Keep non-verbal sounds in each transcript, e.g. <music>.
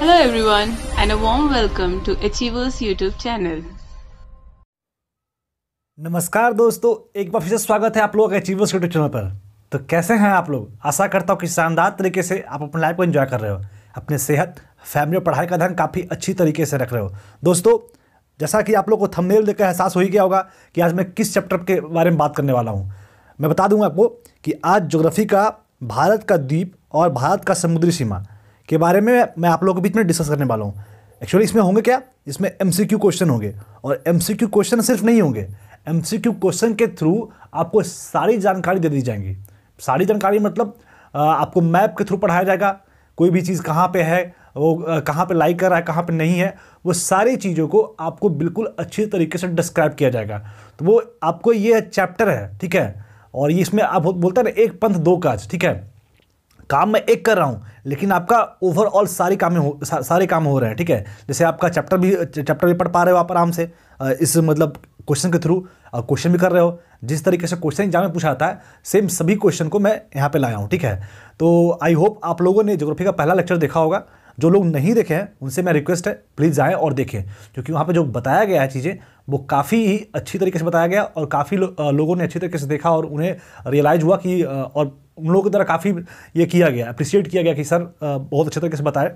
Hello everyone and a warm welcome to Achievers YouTube channel. नमस्कार दोस्तों एक बार फिर से स्वागत है आप लोगों का अचीवर्स यूट्यूब चैनल पर तो कैसे हैं आप लोग आशा करता हूँ कि शानदार तरीके से आप अपने लाइफ को एंजॉय कर रहे हो अपने सेहत फैमिली और पढ़ाई का ध्यान काफ़ी अच्छी तरीके से रख रहे हो दोस्तों जैसा कि आप लोग को थंबनेल देखकर एहसास हो ही गया होगा कि आज मैं किस चैप्टर के बारे में बात करने वाला हूँ मैं बता दूंगा आपको कि आज ज्योग्राफी का भारत का द्वीप और भारत का समुद्री सीमा के बारे में मैं आप लोगों के बीच में डिस्कस करने वाला हूँ एक्चुअली इसमें होंगे क्या इसमें एम क्वेश्चन होंगे और एम क्वेश्चन सिर्फ नहीं होंगे एम क्वेश्चन के थ्रू आपको सारी जानकारी दे दी जाएंगी सारी जानकारी मतलब आपको मैप के थ्रू पढ़ाया जाएगा कोई भी चीज़ कहाँ पे है वो कहाँ पे लाइक कर रहा है कहाँ पे नहीं है वो सारी चीज़ों को आपको बिल्कुल अच्छे तरीके से डिस्क्राइब किया जाएगा तो वो आपको ये चैप्टर है ठीक है और ये इसमें आप बोलते हैं ना एक पंथ दो काज ठीक है काम मैं एक कर रहा हूँ लेकिन आपका ओवरऑल सारे काम हो सा, सारे काम हो रहे हैं ठीक है जैसे आपका चैप्टर भी चैप्टर भी पढ़ पा रहे हो आप आराम से इस मतलब क्वेश्चन के थ्रू क्वेश्चन भी कर रहे हो जिस तरीके से क्वेश्चन एग्जाम में पूछा जाता है सेम सभी क्वेश्चन को मैं यहाँ पे लाया हूँ ठीक है तो आई होप आप लोगों ने जोग्राफी का पहला लेक्चर देखा होगा जो लोग नहीं देखे हैं उनसे मैं रिक्वेस्ट है प्लीज़ जाएँ और देखें क्योंकि वहाँ पर जो बताया गया है चीज़ें वो काफ़ी ही अच्छी तरीके से बताया गया और काफ़ी लो, लोगों ने अच्छी तरीके से देखा और उन्हें रियलाइज़ हुआ कि और उन लोगों की द्वारा काफ़ी ये किया गया अप्रिसिएट किया गया कि सर बहुत अच्छे तरीके से बताए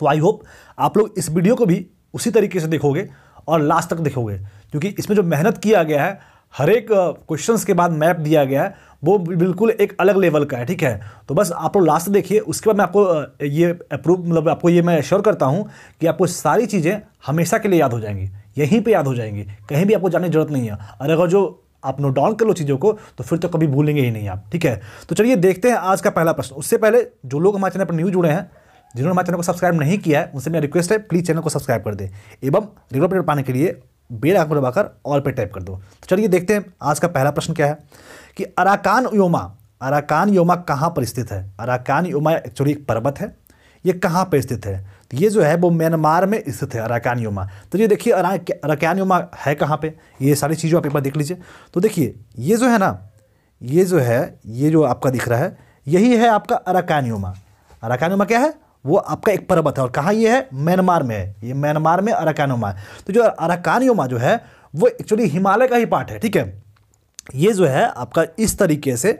तो आई होप आप लोग इस वीडियो को भी उसी तरीके से देखोगे और लास्ट तक देखोगे क्योंकि इसमें जो मेहनत किया गया है हर एक क्वेश्चन के बाद मैप दिया गया है वो बिल्कुल एक अलग लेवल का है ठीक है तो बस आप लोग लास्ट देखिए उसके बाद मैं आपको ये अप्रूव मतलब आपको ये मैं श्योर करता हूँ कि आपको सारी चीज़ें हमेशा के लिए याद हो जाएंगी यहीं पे याद हो जाएंगी कहीं भी आपको जाने की जरूरत नहीं है और अगर जो आप नोट डाउन कर लो चीज़ों को तो फिर तो कभी भूलेंगे ही नहीं आप ठीक है तो चलिए देखते हैं आज का पहला प्रश्न उससे पहले जो लोग हमारे चैनल पर न्यूज जुड़े हैं जिन्होंने हमारे चैनल को सब्सक्राइब नहीं किया है उनसे मेरा रिक्वेस्ट है प्लीज़ चैनल को सब्सक्राइब कर दें एवं रेगुलर पाने के लिए बेल आंख दबाकर ऑल पे टाइप कर दो तो चलिए देखते हैं आज का पहला प्रश्न क्या है कि अराकान योमा अराकान योमा कहाँ पर स्थित है अराकान योमा एक्चुअली एक पर्वत है ये कहाँ पर स्थित है ये जो है वो म्यांमार में स्थित है अराकान युमा तो ये देखिए अराकान है कहाँ पे ये सारी चीज़ों आप एक बार देख लीजिए तो देखिए ये जो है ना ये जो है ये जो आपका दिख रहा है यही है आपका अराकान युमा अराकान क्या है वो आपका एक पर्वत है और कहाँ ये है म्यांमार में है ये म्यांमार में अराकान है तो जो अराकान युमा जो है वो एक्चुअली हिमालय का ही पार्ट है ठीक है ये जो है आपका इस तरीके से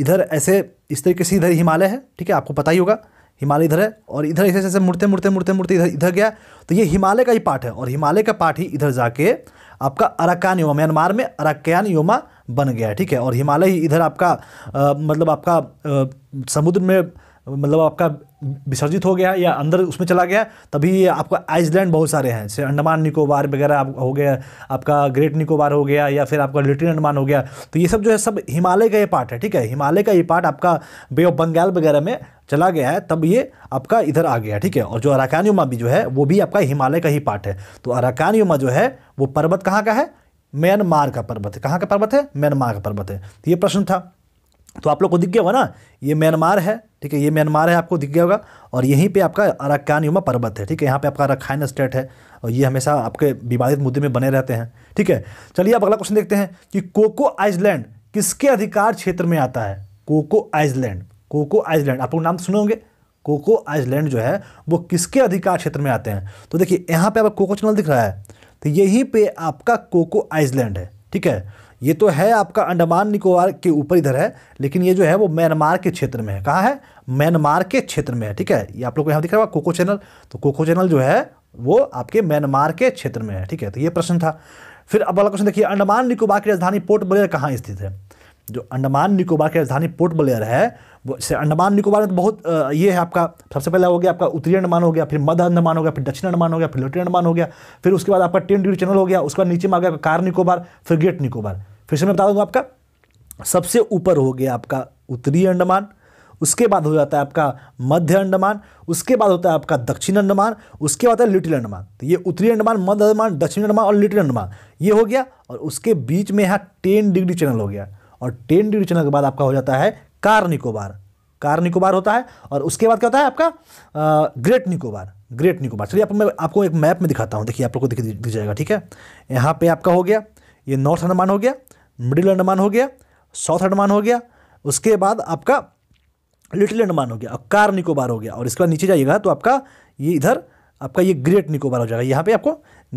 इधर ऐसे इस तरीके से इधर हिमालय है ठीक है आपको पता ही होगा हिमालय इधर है और इधर ऐसे ऐसे मुड़ते मुड़ते मुड़ते मुड़ते इधर इधर गया तो ये हिमालय का ही पार्ट है और हिमालय का पार्ट ही इधर जाके आपका अराकान योमा म्यांमार में अराकान योमा बन गया है ठीक है और हिमालय ही इधर आपका आ, मतलब आपका आ, समुद्र में मतलब आपका विसर्जित हो गया या अंदर उसमें चला गया तभी आपका आइसलैंड बहुत सारे हैं जैसे अंडमान निकोबार वगैरह आप हो गया आपका ग्रेट निकोबार हो गया या फिर आपका लिटिन अंडमान हो गया तो ये सब जो है सब हिमालय का ये पार्ट है ठीक है हिमालय का ये पार्ट आपका बे ऑफ बंगाल वगैरह में चला गया है तब ये आपका इधर आ गया ठीक है और जो अराकान युमा भी जो है वो भी आपका हिमालय का ही पार्ट है तो अराकान युमा जो है वो पर्वत कहाँ का है म्यांमार का पर्वत है कहाँ का पर्वत है म्यांमार का पर्वत है तो ये प्रश्न था तो आप लोग को दिख गया होगा ना ये म्यांमार है ठीक है ये म्यांमार है आपको दिख गया होगा और यहीं पे आपका अराकान युमा पर्वत है ठीक है यहाँ पे आपका रखायन स्टेट है और ये हमेशा आपके विवादित मुद्दे में बने रहते हैं ठीक है चलिए आप अगला क्वेश्चन देखते हैं कि कोको आइसलैंड किसके अधिकार क्षेत्र में आता है कोको आइसलैंड कोको आइसलैंड आप लोग नाम तो सुने होंगे कोको आइसलैंड जो है वो किसके अधिकार क्षेत्र में आते हैं तो देखिए यहाँ पर आपका कोको चैनल दिख रहा है तो यहीं पर आपका कोको आइसलैंड है ठीक है ये तो है आपका अंडमान निकोबार के ऊपर इधर है लेकिन ये जो है वो म्यांमार के क्षेत्र में है कहाँ है म्यांमार के क्षेत्र में है ठीक है ये आप लोग को यहाँ दिख रहा है कोको चैनल तो कोको चैनल जो है वो आपके म्यांमार के क्षेत्र में है ठीक है तो ये प्रश्न था फिर अब अगला क्वेश्चन देखिए अंडमान निकोबार की राजधानी पोर्ट ब्लेयर कहाँ स्थित है जो अंडमान निकोबार की राजधानी पोर्ट ब्लेयर है वो जैसे अंडमान निकोबार में तो बहुत ये है आपका सबसे पहला हो गया आपका उत्तरी अंडमान हो गया फिर मध्य अंडमान हो गया फिर दक्षिण अंडमान हो गया फिर लोटरी अंडमान हो गया फिर उसके बाद आपका टेन ड्यूटी चैनल हो गया उसके बाद नीचे में आ गया कार निकोबार फिर गेट निकोबार फिर से मैं बता दूंगा आपका सबसे ऊपर हो गया आपका उत्तरी अंडमान उसके बाद हो जाता है आपका मध्य अंडमान उसके बाद होता है आपका दक्षिण अंडमान उसके बाद है लिटिल अंडमान तो ये उत्तरी अंडमान मध्य अंडमान दक्षिण अंडमान और लिटिल अंडमान ये हो गया और उसके बीच में यहाँ टेन डिग्री चैनल हो गया और टेन डिग्री चैनल के बाद आपका हो जाता है कार निकोबार कार निकोबार होता है और उसके बाद क्या होता है आपका ग्रेट निकोबार ग्रेट निकोबार चलिए आप मैं आपको एक मैप में दिखाता हूँ देखिए आप लोग को दिख जाएगा ठीक है यहाँ पर आपका हो गया ये नॉर्थ अंडमान हो गया मिडिल अंडमान हो गया साउथ अंडमान हो गया उसके बाद आपका लिटिल अंडमान हो गया और कार निकोबार हो गया और इसके बाद नीचे जाइएगा तो आपका ये इधर आपका ये ग्रेट निकोबार हो जाएगा यहाँ पे आपको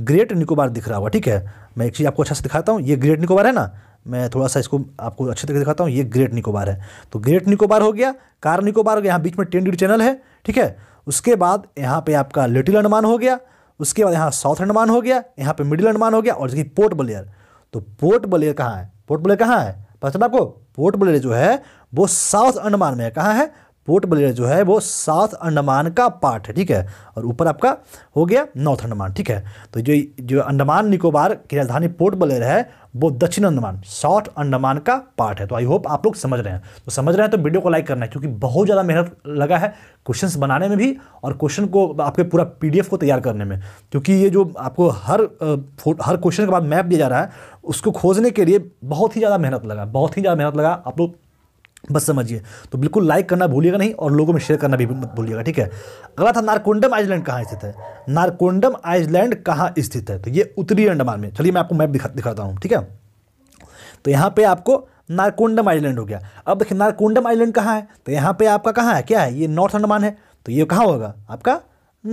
ग्रेट निकोबार दिख रहा होगा ठीक है मैं एक चीज़ आपको अच्छा से दिखाता हूँ ये ग्रेट निकोबार है ना मैं थोड़ा सा इसको आपको अच्छे तरीके दिखाता हूँ ये ग्रेट निकोबार है तो ग्रेट निकोबार हो गया कार निकोबार हो गया यहाँ बीच में टेंड चैनल है ठीक है उसके बाद यहाँ पर आपका लिटिल अंडमान हो गया उसके बाद यहाँ साउथ अंडमान हो गया यहाँ पर मिडिल अंडमान हो गया और जैसे पोर्ट ब्लेयर तो पोर्ट ब्लेयर कहाँ है पोर्ट ब्लेयर कहाँ है पता चला आपको पोर्ट ब्लेयर जो है वो साउथ अंडमान में है कहाँ है पोर्ट ब्लेयर जो है वो साउथ अंडमान का पार्ट है ठीक है और ऊपर आपका हो गया नॉर्थ अंडमान ठीक है तो जो जो अंडमान निकोबार की राजधानी पोर्ट ब्लेयर है वो दक्षिण अंडमान साउथ अंडमान का पार्ट है तो आई होप आप लोग समझ रहे हैं तो समझ रहे हैं तो वीडियो को लाइक करना है क्योंकि बहुत ज़्यादा मेहनत लगा है क्वेश्चंस बनाने में भी और क्वेश्चन को आपके पूरा पीडीएफ को तैयार करने में क्योंकि ये जो आपको हर हर क्वेश्चन के बाद मैप दिया जा रहा है उसको खोजने के लिए बहुत ही ज़्यादा मेहनत लगा बहुत ही ज़्यादा मेहनत लगा आप लोग बस समझिए तो बिल्कुल लाइक करना भूलिएगा नहीं और लोगों में शेयर करना भी मत भूलिएगा ठीक है अगला था नारकोंडम आइलैंड कहाँ स्थित है नारकोंडम आइलैंड कहाँ स्थित है तो ये उत्तरी अंडमान में चलिए मैं आपको मैप दिखा दिखाता हूँ ठीक है तो यहाँ पे आपको नारकोंडम आइलैंड हो गया अब देखिए नारकोंडम आइलैंड कहाँ है तो यहाँ पे आपका कहाँ है क्या है ये नॉर्थ अंडमान है तो ये कहाँ होगा आपका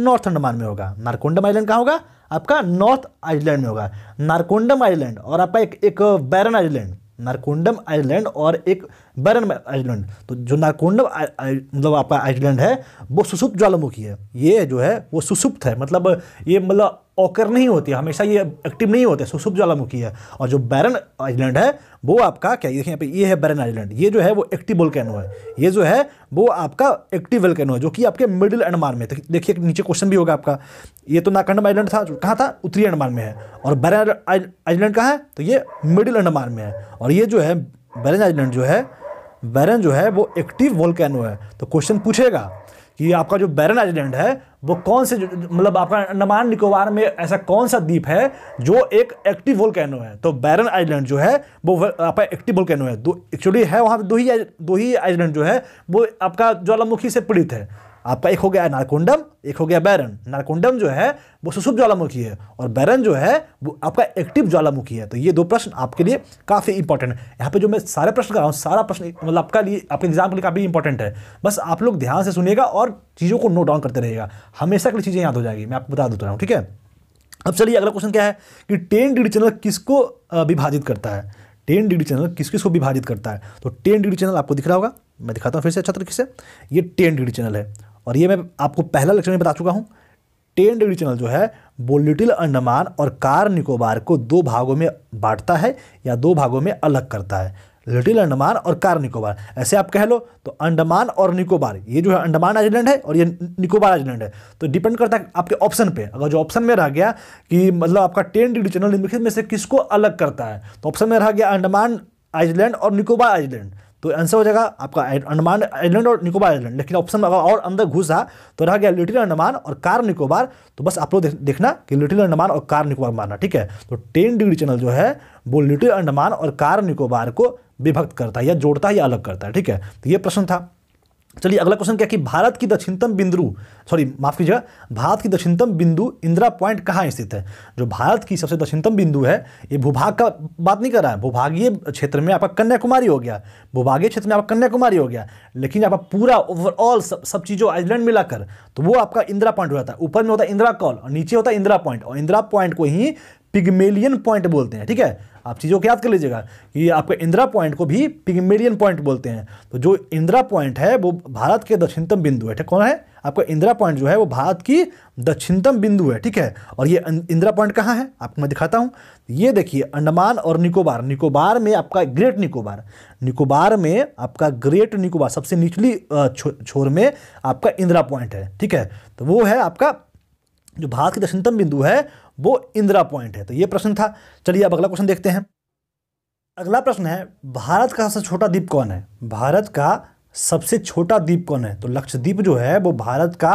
नॉर्थ अंडमान में होगा नारकोंडम आइलैंड कहाँ होगा आपका नॉर्थ आइलैंड में होगा नारकोंडम आइलैंड और आपका एक एक बैरन आइलैंड नारकोंडम आइलैंड और एक बैरन आइलैंड तो जो नारकोंडम मतलब आपका आइलैंड है वो सुसुप्त ज्वालामुखी है ये जो है वो सुसुप्त है मतलब ये मतलब ओकर नहीं होती है हमेशा ये एक्टिव नहीं होते सुसुप्त ज्वालामुखी है और जो बैरन आइलैंड है वो आपका क्या देखिए यहाँ पे ये है बैरन आइलैंड ये जो है वो एक्टिव वोल्केनो है ये जो है वो आपका एक्टिव वोल्केनो है जो कि आपके मिडिल अंडमान में देखिए नीचे क्वेश्चन भी होगा आपका ये तो नाकंडम आइलैंड था कहाँ था उत्तरी अंडमान में है और बैरन आइलैंड कहाँ है तो ये मिडिल अंडमान में है और ये जो है बैरन आइलैंड जो है बैरन जो है वो एक्टिव वोल्केनो है तो क्वेश्चन पूछेगा कि आपका जो बैरन आइलैंड है वो कौन से मतलब आपका अंडमान निकोबार में ऐसा कौन सा द्वीप है जो एक एक्टिव वोल्केनो है तो बैरन आइलैंड जो है वो आपका एक्टिव वोल्केनो है दो एक्चुअली है वहाँ दो ही दो ही आइलैंड जो है वो आपका ज्वालामुखी से पीड़ित है आपका एक हो गया नारकुंडम एक हो गया बैरन नारकुंडम जो है वो सुसुप ज्वालामुखी है और बैरन जो है वो आपका एक्टिव ज्वालामुखी है तो ये दो प्रश्न आपके लिए काफ़ी इंपॉर्टेंट है यहाँ पे जो मैं सारे प्रश्न कर रहा हूँ सारा प्रश्न मतलब आपका लिए आपके एग्जाम के लिए काफ़ी इंपॉर्टेंट है बस आप लोग ध्यान से सुनेगा और चीज़ों को नोट डाउन करते रहेगा हमेशा के लिए चीज़ें याद हो जाएगी मैं आपको बता देता हूँ ठीक है अब चलिए अगला क्वेश्चन क्या है कि टेन डिग्री चैनल किसको विभाजित करता है टेन डिग्री चैनल किस किस को विभाजित करता है तो टेन डिग्री चैनल आपको दिख रहा होगा मैं दिखाता हूँ फिर से अच्छा तरीके से ये टेन डिग्री चैनल है और ये मैं आपको पहला लक्षण बता चुका हूँ टेन डिग्री चैनल जो है वो लिटिल अंडमान और कार निकोबार को दो भागों में बांटता है या दो भागों में अलग करता है लिटिल अंडमान और कार निकोबार ऐसे आप कह लो तो अंडमान और निकोबार ये जो है अंडमान आइलैंड है और ये निकोबार आइलैंड है तो डिपेंड करता है आपके ऑप्शन पे अगर जो ऑप्शन में रह गया कि मतलब आपका टेन डिग्री चैनल निम्नलिखित में से किसको अलग करता है तो ऑप्शन में रह गया अंडमान आइलैंड और निकोबार आइलैंड तो आंसर हो जाएगा आपका अंडमान आइलैंड और निकोबार आइलैंड लेकिन ऑप्शन में अगर और अंदर घुसा तो रह गया लिटिल अंडमान और कार निकोबार तो बस आप लोग देखना कि लिटिल अंडमान और कार निकोबार मारना ठीक है तो टेन डिग्री चैनल जो है वो लिटिल अंडमान और कार निकोबार को विभक्त करता है या जोड़ता है या अलग करता है ठीक है तो ये प्रश्न था चलिए अगला क्वेश्चन क्या कि भारत की दक्षिणतम बिंदु सॉरी माफ कीजिएगा भारत की दक्षिणतम बिंदु इंदिरा पॉइंट कहाँ स्थित है जो भारत की सबसे दक्षिणतम बिंदु है ये भूभाग का बात नहीं कर रहा है भूभागीय क्षेत्र में आपका कन्याकुमारी हो गया भूभागीय क्षेत्र में आपका कन्याकुमारी हो गया लेकिन आपका पूरा ओवरऑल सब सब चीज़ों आइलैंड मिलाकर तो वो आपका इंदिरा पॉइंट हो जाता है ऊपर में होता है इंदिरा कॉल और नीचे होता है इंदिरा पॉइंट और इंदिरा पॉइंट को ही पिगमेलियन पॉइंट बोलते हैं ठीक है आप चीज़ों को याद कर लीजिएगा कि आपके इंदिरा पॉइंट को भी पिगमेलियन पॉइंट बोलते हैं तो जो इंदिरा पॉइंट है वो भारत के दक्षिणतम बिंदु है ठीक कौन है आपका इंदिरा पॉइंट जो है वो भारत की दक्षिणतम बिंदु है ठीक है और ये अं-, इंदिरा पॉइंट कहाँ है आपको मैं दिखाता हूँ ये देखिए अंडमान और निकोबार निकोबार में आपका ग्रेट निकोबार निकोबार में आपका ग्रेट निकोबार सबसे निचली छोर में आपका इंदिरा पॉइंट है ठीक है तो वो है आपका जो भारत की दक्षिणतम बिंदु है वो इंदिरा पॉइंट है तो ये प्रश्न था चलिए अब अगला क्वेश्चन देखते हैं अगला प्रश्न है भारत का सबसे छोटा द्वीप कौन है भारत का सबसे छोटा द्वीप कौन है तो लक्षद्वीप जो है वो भारत का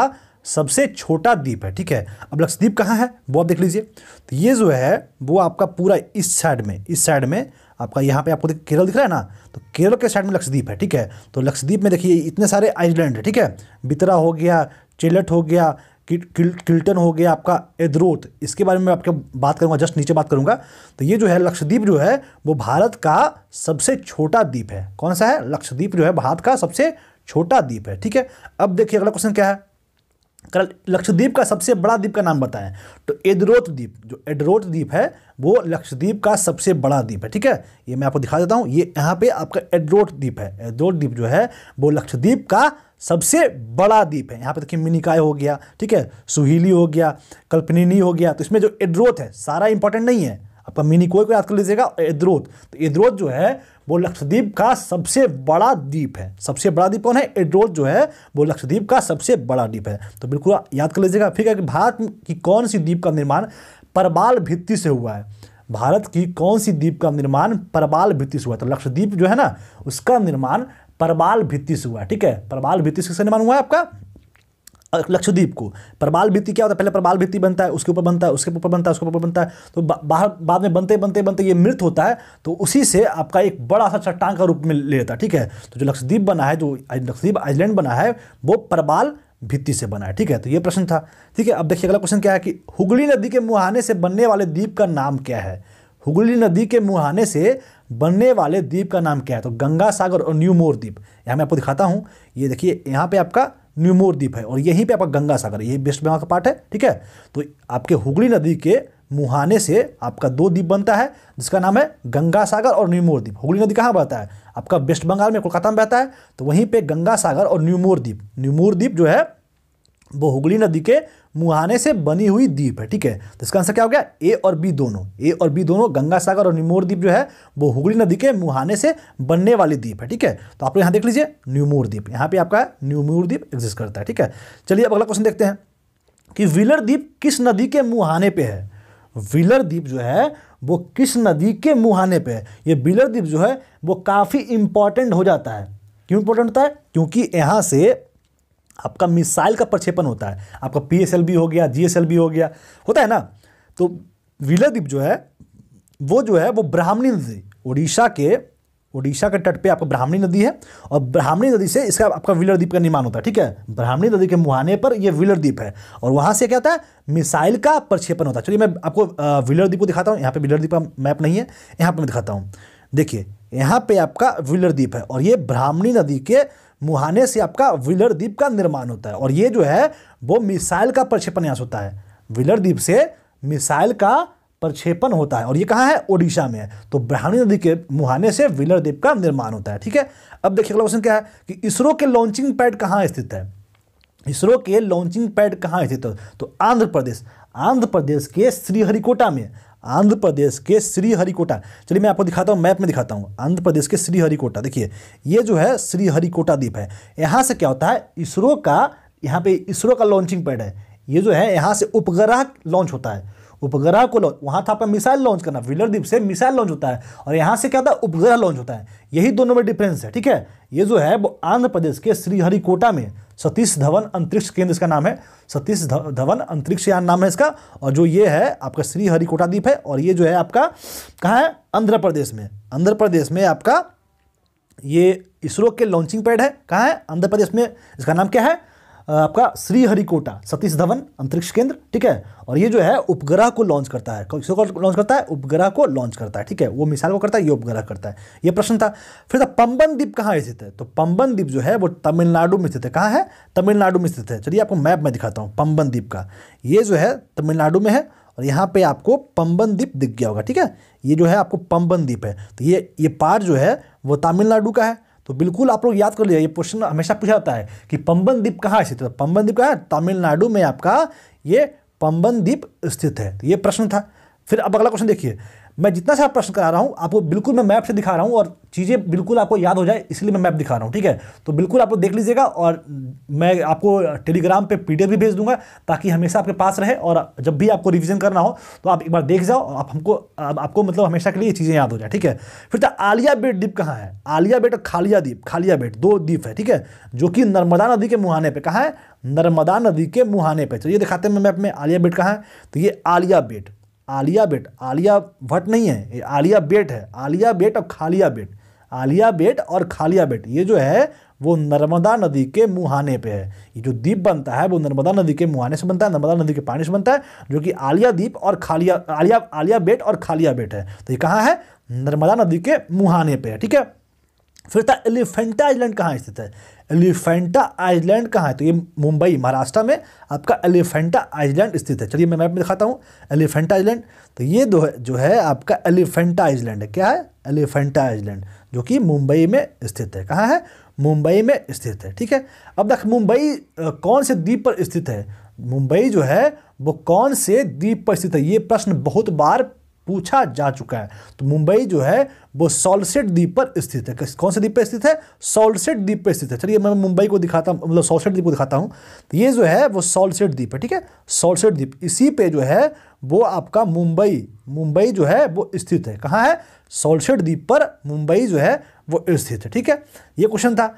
सबसे छोटा द्वीप है ठीक है अब लक्षद्वीप कहाँ है वो आप देख लीजिए तो ये जो है वो आपका पूरा इस साइड में इस साइड में आपका यहाँ पे आपको केरल दिख रहा है ना तो केरल के साइड में लक्षद्वीप है ठीक है तो लक्षद्वीप में देखिए इतने सारे आइलैंड है ठीक है बितरा हो गया चेलट हो गया किल्टन हो गया आपका एद्रोथ इसके बारे में आपके बात करूंगा जस्ट नीचे बात करूंगा तो ये जो है लक्षद्वीप जो है वो भारत का सबसे छोटा द्वीप है कौन सा है लक्षद्वीप जो है भारत का सबसे छोटा द्वीप है ठीक है अब देखिए अगला क्वेश्चन क्या है लक्षद्वीप का सबसे बड़ा द्वीप का नाम बताएं तो एदरोत द्वीप जो एडरोत द्वीप है वो लक्षद्वीप का सबसे बड़ा द्वीप है ठीक है ये मैं आपको दिखा देता हूँ ये यहाँ पे आपका एडरोट द्वीप है एडरोट द्वीप जो है वो लक्षद्वीप का सबसे बड़ा द्वीप है यहाँ पे देखिए मिनिकाय हो गया ठीक है सुहीली हो गया कल्पनिनी हो गया तो इसमें जो एड्रोथ है सारा इंपॉर्टेंट नहीं है आपका मिनिकोय को याद कर लीजिएगा एद्रोथ तो एद्रोथ जो है वो लक्षद्वीप का सबसे बड़ा द्वीप है सबसे बड़ा द्वीप कौन है एड्रोथ जो है वो लक्षद्वीप का सबसे बड़ा द्वीप है तो बिल्कुल याद कर लीजिएगा फिर क्या कि भारत की कौन सी द्वीप का निर्माण परबाल भित्ति से हुआ है भारत की कौन सी द्वीप का निर्माण परबाल भित्ति से हुआ है तो लक्षद्वीप जो है ना उसका निर्माण भित्ती से हुआ ठीक है परमाल भित्तिस किसका निर्माण हुआ है आपका लक्षद्वीप को प्रबाल भित्ति क्या होता है पहले प्रबाल भित्ति बनता है उसके ऊपर बनता है उसके ऊपर बनता है उसके ऊपर बनता है तो बाहर बाद में बनते बनते बनते ये मृत होता है तो उसी से आपका एक बड़ा सा चट्टान का रूप में ले लेता है ठीक है तो जो लक्षद्वीप बना है जो लक्षद्वीप आइलैंड बना है वो प्रबाल भित्ति से बना है ठीक है तो ये प्रश्न था ठीक है अब देखिए अगला क्वेश्चन क्या है कि हुगली नदी के मुहाने से बनने वाले द्वीप का नाम क्या है हुगली नदी के मुहाने से बनने वाले द्वीप का नाम क्या है तो गंगा सागर और न्यूमोर द्वीप यहाँ मैं आपको दिखाता हूँ ये देखिए यहाँ पे आपका न्यूमोर द्वीप है और यहीं पे आपका गंगा सागर ये वेस्ट बंगाल का पार्ट है ठीक है तो आपके हुगली नदी के मुहाने से आपका दो द्वीप बनता है जिसका नाम है गंगा सागर और न्यूमोर द्वीप हुगली नदी कहाँ बहता है आपका वेस्ट बंगाल में कोलकाता में बहता है तो वहीं पर गंगा सागर और न्यूमोर द्वीप न्यूमोर द्वीप जो है वो हुगली नदी के मुहाने से बनी हुई द्वीप है ठीक है तो इसका आंसर क्या हो गया ए और बी दोनों ए और बी दोनों गंगा सागर और न्यूमोर द्वीप जो है वो हुगली नदी के मुहाने से बनने वाली द्वीप है ठीक है तो आप यहां देख लीजिए न्यूमोर द्वीप यहां पे आपका न्यूमोर द्वीप एग्जिस्ट करता है ठीक है चलिए अब अगला क्वेश्चन देखते हैं कि व्हीलर द्वीप किस नदी के मुहाने पर है व्हीलर द्वीप जो है वो किस नदी के मुहाने पे है ये व्हीलर द्वीप जो है वो काफ़ी इंपॉर्टेंट हो जाता है क्यों इंपॉर्टेंट होता है क्योंकि यहां से आपका मिसाइल का प्रक्षेपण होता है आपका पी हो गया जी हो गया होता है ना तो विलद्वीप जो है वो जो है वो ब्राह्मणी नदी उड़ीसा के उड़ीसा के तट पे आपका ब्राह्मणी नदी है और ब्राह्मणी नदी से इसका आपका विलर द्वीप का निर्माण होता है ठीक है ब्राह्मणी नदी के मुहाने पर यह विलर द्वीप है और वहाँ से क्या होता है मिसाइल का प्रक्षेपण होता है चलिए मैं आपको विलर द्वीप को दिखाता हूँ यहाँ पे विलर द्वीप का मैप नहीं है यहाँ पर मैं दिखाता हूँ देखिए यहाँ पे आपका विलर द्वीप है और ये ब्राह्मणी नदी के मुहाने से आपका विलर द्वीप का निर्माण होता है और ये जो है वो मिसाइल का प्रक्षेपन्यास होता है विलर द्वीप से मिसाइल का प्रक्षेपण होता है और ये कहाँ है ओडिशा में है तो ब्राह्मणी नदी के मुहाने से विलर द्वीप का निर्माण होता है ठीक है अब देखिए अगला क्वेश्चन क्या है कि इसरो के लॉन्चिंग पैड कहाँ स्थित है इसरो के लॉन्चिंग पैड कहाँ स्थित है तो आंध्र प्रदेश आंध्र प्रदेश के श्रीहरिकोटा में आंध्र प्रदेश के श्रीहरिकोटा चलिए मैं आपको दिखाता हूँ मैप में दिखाता हूँ आंध्र प्रदेश के श्रीहरिकोटा देखिए ये जो है श्रीहरिकोटा द्वीप है यहाँ से क्या होता है इसरो का यहाँ पे इसरो का लॉन्चिंग पैड है ये जो है यहाँ से उपग्रह लॉन्च होता है उपग्रह को लॉन्च वहाँ था आपका मिसाइल लॉन्च करना विलर द्वीप से मिसाइल लॉन्च होता है और यहाँ से क्या होता है उपग्रह लॉन्च होता है यही दोनों में डिफरेंस है ठीक है ये जो है वो आंध्र प्रदेश के श्रीहरिकोटा में सतीश धवन अंतरिक्ष केंद्र इसका नाम है सतीश धवन अंतरिक्ष यान नाम है इसका और जो ये है आपका श्री हरिकोटा द्वीप है और ये जो है आपका कहाँ है आंध्र प्रदेश में आंध्र प्रदेश में आपका ये इसरो के लॉन्चिंग पैड है कहाँ है आंध्र प्रदेश में इसका नाम क्या है आपका श्रीहरिकोटा सतीश धवन अंतरिक्ष केंद्र ठीक है और ये जो है उपग्रह को लॉन्च करता है किसको लॉन्च करता है उपग्रह को लॉन्च करता है ठीक है वो मिसाइल को करता है ये उपग्रह करता है ये प्रश्न था फिर था पंबन द्वीप कहाँ स्थित है तो पंबन द्वीप जो है वो तमिलनाडु में स्थित है कहाँ है तमिलनाडु में स्थित है चलिए आपको मैप में दिखाता हूँ पंबन द्वीप का ये जो है तमिलनाडु में है और यहाँ पे आपको पंबन द्वीप दिख गया होगा ठीक है ये जो है आपको पंबन द्वीप है तो ये ये पार जो है वो तमिलनाडु का है तो बिल्कुल आप लोग याद कर लीजिए ये क्वेश्चन हमेशा पूछा जाता है कि पंबन द्वीप कहाँ स्थित है तो पंबन द्वीप कहाँ है तमिलनाडु में आपका ये पंबन द्वीप स्थित है तो ये प्रश्न था फिर अब अगला क्वेश्चन देखिए मैं जितना सारा प्रश्न करा रहा हूँ आपको बिल्कुल मैं मैप से दिखा रहा हूँ और चीज़ें बिल्कुल आपको याद हो जाए इसलिए मैं मैप दिखा रहा हूँ ठीक है तो बिल्कुल आप लोग देख लीजिएगा और मैं आपको टेलीग्राम पे पीडीएफ भी भेज दूंगा ताकि हमेशा आपके पास रहे और जब भी आपको रिविजन करना हो तो आप एक बार देख जाओ आप हमको आप, आपको मतलब हमेशा के लिए ये चीज़ें याद हो जाए ठीक है फिर तो आलिया बेट द्वीप कहाँ है आलिया बेट और खालिया द्वीप खालिया बेट दो द्वीप है ठीक है जो कि नर्मदा नदी के मुहाने पर कहाँ है नर्मदा नदी के मुहाने पर तो ये दिखाते हैं मैप में आलिया बेट कहाँ है तो ये आलिया बेट आलिया बेट आलिया भट्ट नहीं है ये आलिया बेट है आलिया बेट और खालिया बेट आलिया बेट और खालिया बेट ये जो है वो नर्मदा नदी के मुहाने पे है ये जो द्वीप बनता है वो नर्मदा नदी के मुहाने से बनता है नर्मदा नदी के पानी से बनता है जो कि आलिया द्वीप और खालिया आलिया आलिया बेट और खालिया बेट है तो ये कहाँ है नर्मदा नदी के मुहाने पे है ठीक है फिर था एलिफेंटा आइलैंड कहाँ स्थित है एलिफेंटा आइलैंड कहाँ है तो ये मुंबई महाराष्ट्र में आपका एलिफेंटा आइलैंड स्थित है चलिए मैं मैप में दिखाता हूँ एलिफेंटा आइलैंड तो ये दो है जो है आपका एलिफेंटा आइलैंड है क्या है एलिफेंटा आइलैंड जो कि मुंबई में स्थित है कहाँ है मुंबई में स्थित है ठीक है अब देख मुंबई कौन से द्वीप पर स्थित है मुंबई जो है वो कौन से द्वीप पर स्थित है ये प्रश्न बहुत बार पूछा जा चुका है तो मुंबई जो है वो सॉलसेट द्वीप पर स्थित है कौन से द्वीप पर स्थित है सॉलसेट द्वीप पर स्थित है चलिए मैं मुंबई को दिखाता हूँ मतलब सॉलसेट द्वीप को दिखाता हूँ तो ये जो है वो सॉलसेट द्वीप है ठीक है सॉलसेट द्वीप इसी पे जो है वो आपका मुंबई मुंबई जो है वो स्थित है कहाँ है सॉलसेट द्वीप पर मुंबई जो है वो स्थित है ठीक है ये क्वेश्चन था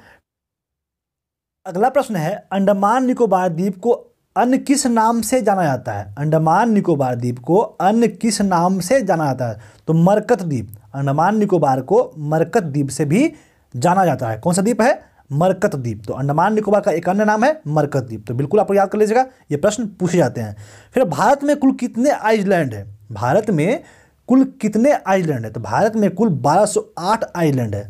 अगला प्रश्न है अंडमान निकोबार द्वीप को अन्य किस नाम से जाना जाता है अंडमान निकोबार द्वीप को अन्य किस नाम से जाना जाता है तो मरकत द्वीप अंडमान निकोबार को मरकत द्वीप से भी जाना जाता है कौन सा द्वीप है मरकत द्वीप तो अंडमान निकोबार का एक अन्य नाम है मरकत द्वीप तो बिल्कुल आप याद कर लीजिएगा ये प्रश्न पूछे जाते हैं फिर भारत में कुल कितने आइलैंड है भारत में कुल कितने आइलैंड है तो भारत में कुल 1208 आइलैंड है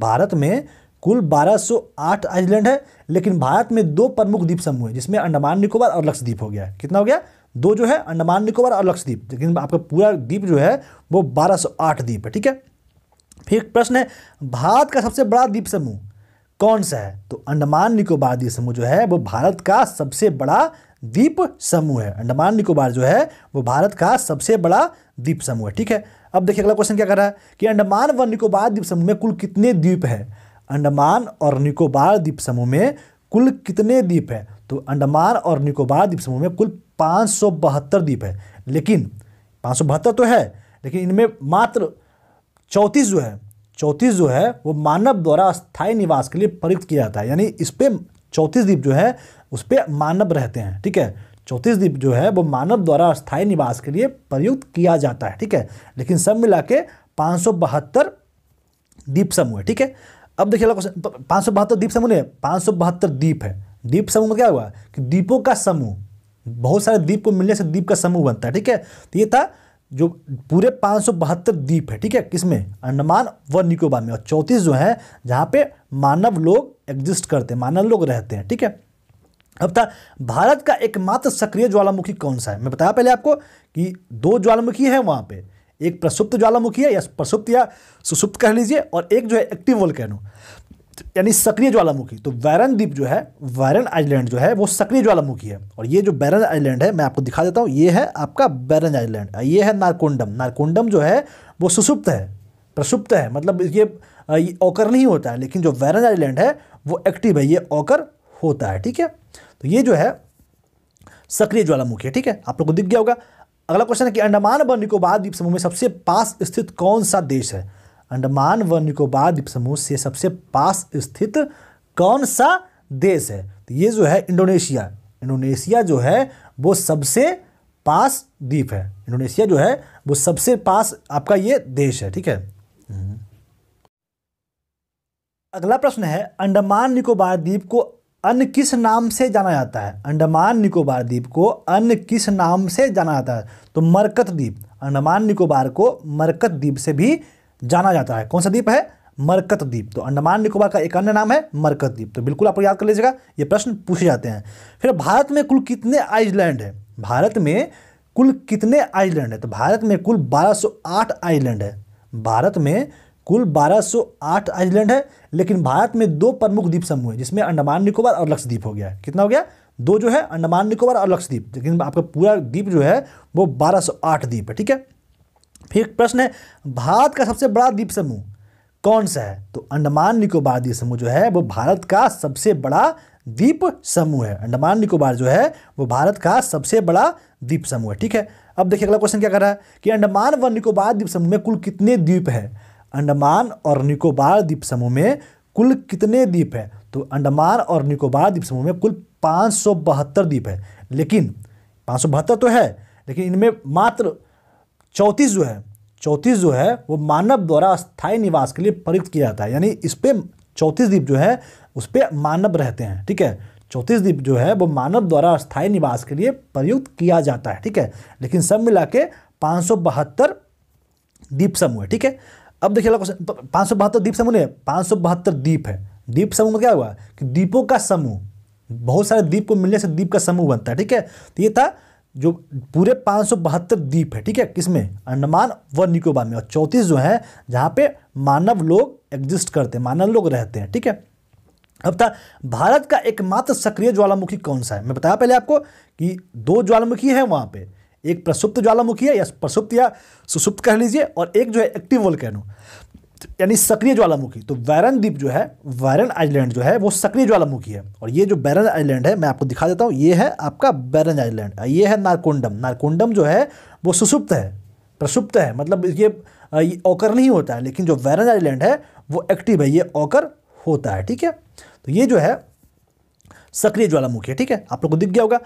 भारत में कुल 1208 आइलैंड है लेकिन भारत में दो प्रमुख द्वीप समूह है जिसमें अंडमान निकोबार और लक्षद्वीप हो गया कितना हो गया दो जो है अंडमान निकोबार और लक्षद्वीप लेकिन आपका पूरा द्वीप जो है वो 1208 द्वीप है ठीक है फिर प्रश्न है भारत का सबसे बड़ा द्वीप समूह कौन सा है तो अंडमान निकोबार द्वीप समूह जो है वो भारत का सबसे बड़ा द्वीप समूह है अंडमान निकोबार जो है वो भारत का सबसे बड़ा द्वीप समूह है ठीक है अब देखिए अगला क्वेश्चन क्या कर रहा है कि अंडमान व निकोबार द्वीप समूह में कुल कितने द्वीप हैं अंडमान और निकोबार द्वीप समूह में कुल कितने द्वीप हैं तो अंडमान और निकोबार द्वीप समूह में कुल पाँच द्वीप है लेकिन पाँच तो है लेकिन इनमें मात्र चौंतीस जो है चौंतीस जो है वो मानव द्वारा स्थायी निवास के लिए प्रयुक्त किया जाता है यानी इस पर चौंतीस द्वीप जो है उस पर मानव रहते हैं ठीक है चौंतीस द्वीप जो है वो मानव द्वारा स्थायी निवास के लिए प्रयुक्त किया जाता है ठीक है लेकिन सब मिला के पाँच द्वीप समूह है ठीक है अब देखिए अगला क्वेश्चन तो पाँच सौ बहत्तर द्वीप समूह नहीं पाँच सौ बहत्तर द्वीप है द्वीप समूह में क्या हुआ कि द्वीपों का समूह बहुत सारे द्वीप को मिलने से द्वीप का समूह बनता है ठीक है तो ये था जो पूरे पाँच सौ बहत्तर द्वीप है ठीक है किसमें अंडमान व निकोबार में और चौंतीस जो है जहाँ पे मानव लोग एग्जिस्ट करते हैं मानव लोग रहते हैं ठीक है अब था भारत का एकमात्र सक्रिय ज्वालामुखी कौन सा है मैं बताया पहले आपको कि दो ज्वालामुखी है वहाँ पे एक प्रसुप्त ज्वालामुखी है या प्रसुप्त या सुसुप्त कह लीजिए और एक जो है एक्टिव वोल्केनो यानी सक्रिय ज्वालामुखी तो वैरन द्वीप जो है वैरन आइलैंड जो है वो सक्रिय ज्वालामुखी है और ये जो बैरन आइलैंड है मैं आपको दिखा देता हूँ ये है आपका बैरन आइलैंड ये है नारकोंडम नारकोंडम जो है वो सुसुप्त है प्रसुप्त है मतलब ये, ओकर नहीं होता है लेकिन जो वैरन आइलैंड है वो एक्टिव है ये ओकर होता है ठीक है तो ये जो है सक्रिय ज्वालामुखी है ठीक है आप लोग को दिख गया होगा अगला क्वेश्चन है कि अंडमान व निकोबार द्वीप समूह में सबसे पास स्थित कौन सा देश है अंडमान व निकोबार द्वीप समूह से सबसे पास स्थित कौन सा देश है तो ये जो है इंडोनेशिया इंडोनेशिया जो है वो सबसे पास द्वीप है इंडोनेशिया जो है वो सबसे पास आपका ये देश है ठीक है हम्म। अगला प्रश्न है अंडमान निकोबार द्वीप को अन्य किस नाम से जाना जाता है अंडमान निकोबार द्वीप को अन्य किस नाम से जाना जाता है तो मरकत द्वीप अंडमान निकोबार को मरकत द्वीप से भी जाना जाता है कौन सा द्वीप है मरकत द्वीप तो अंडमान निकोबार का एक अन्य नाम है मरकत द्वीप तो बिल्कुल आप याद कर लीजिएगा ये प्रश्न पूछे जाते हैं फिर भारत में कुल कितने आइलैंड है भारत में कुल कितने आइलैंड है तो भारत में कुल बारह आइलैंड है भारत में कुल 1208 आइलैंड है लेकिन भारत में दो प्रमुख द्वीप समूह है जिसमें अंडमान निकोबार और लक्षद्वीप हो गया है कितना हो गया दो जो है अंडमान निकोबार और लक्षद्वीप लेकिन आपका पूरा द्वीप जो है वो 1208 द्वीप है ठीक है फिर प्रश्न है भारत का सबसे बड़ा द्वीप समूह कौन सा है तो अंडमान निकोबार द्वीप समूह जो है वो भारत का सबसे बड़ा द्वीप समूह है अंडमान निकोबार जो है वो भारत का सबसे बड़ा द्वीप समूह है ठीक है अब देखिए अगला क्वेश्चन क्या कर रहा है कि अंडमान व निकोबार द्वीप समूह में कुल कितने द्वीप हैं अंडमान और निकोबार द्वीप समूह में कुल कितने द्वीप हैं तो अंडमान और निकोबार द्वीप समूह में कुल पाँच द्वीप है लेकिन पाँच तो है लेकिन इनमें मात्र चौंतीस जो है चौंतीस जो है वो मानव द्वारा स्थायी निवास के लिए प्रयुक्त किया जाता है यानी इस पर चौंतीस द्वीप जो है उस पर मानव रहते हैं ठीक है चौंतीस द्वीप जो है वो मानव द्वारा स्थायी निवास के लिए प्रयुक्त किया जाता है ठीक है लेकिन सब मिला के पाँच द्वीप समूह है ठीक है अब देखिए क्वेश्चन तो पाँच सौ बहत्तर द्वीप समूह पांच पाँच सौ बहत्तर द्वीप है द्वीप समूह में क्या हुआ कि द्वीपों का समूह बहुत सारे द्वीप को मिलने से द्वीप का समूह बनता है ठीक है तो ये था जो पूरे पाँच सौ बहत्तर द्वीप है ठीक है किसमें अंडमान व निकोबार में और चौंतीस जो है जहाँ पे मानव लोग एग्जिस्ट करते हैं मानव लोग रहते हैं ठीक है अब था भारत का एकमात्र सक्रिय ज्वालामुखी कौन सा है मैं बताया पहले आपको कि दो ज्वालामुखी है वहाँ पे एक प्रसुप्त ज्वालामुखी है या प्रसुप्त या सुसुप्त कह लीजिए और एक जो है एक्टिव वोल्केनो यानी सक्रिय ज्वालामुखी तो वैरन द्वीप जो है वैरन आइलैंड जो है वो सक्रिय ज्वालामुखी है और ये जो बैरन आइलैंड है मैं आपको दिखा देता हूँ ये है आपका बैरन आइलैंड ये है नारकोंडम नारकोंडम जो है वो सुसुप्त है प्रसुप्त है मतलब ये, ओकर नहीं होता है लेकिन जो वैरन आइलैंड है वो एक्टिव है ये ओकर होता है ठीक है तो ये जो है सक्रिय ज्वालामुखी है ठीक है आप लोग को दिख गया होगा